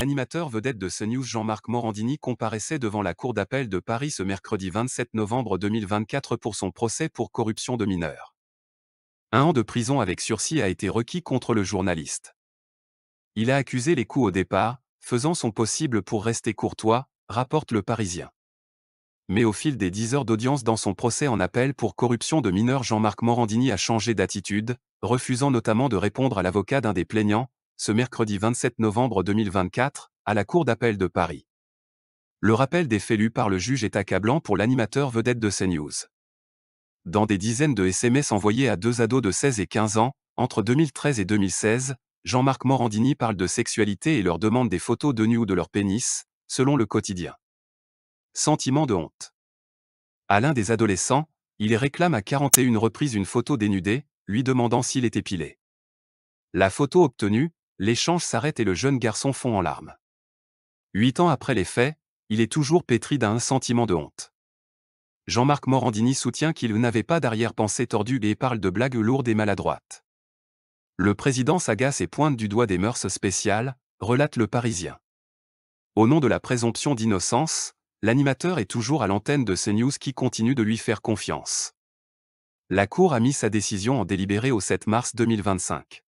L'animateur vedette de CNews Jean-Marc Morandini comparaissait devant la Cour d'appel de Paris ce mercredi 27 novembre 2024 pour son procès pour corruption de mineurs. Un an de prison avec sursis a été requis contre le journaliste. Il a accusé les coups au départ, faisant son possible pour rester courtois, rapporte le Parisien. Mais au fil des 10 heures d'audience dans son procès en appel pour corruption de mineurs, Jean-Marc Morandini a changé d'attitude, refusant notamment de répondre à l'avocat d'un des plaignants, ce mercredi 27 novembre 2024, à la Cour d'appel de Paris. Le rappel des faits lus par le juge est accablant pour l'animateur vedette de CNews. Dans des dizaines de SMS envoyés à deux ados de 16 et 15 ans, entre 2013 et 2016, Jean-Marc Morandini parle de sexualité et leur demande des photos de nu ou de leur pénis, selon le quotidien. Sentiment de honte. À l'un des adolescents, il réclame à 41 reprises une photo dénudée, lui demandant s'il est épilé. La photo obtenue, l'échange s'arrête et le jeune garçon fond en larmes. Huit ans après les faits, il est toujours pétri d'un sentiment de honte. Jean-Marc Morandini soutient qu'il n'avait pas d'arrière-pensée tordue et parle de blagues lourdes et maladroites. Le président s'agace et pointe du doigt des mœurs spéciales, relate le Parisien. Au nom de la présomption d'innocence, l'animateur est toujours à l'antenne de news qui continue de lui faire confiance. La Cour a mis sa décision en délibéré au 7 mars 2025.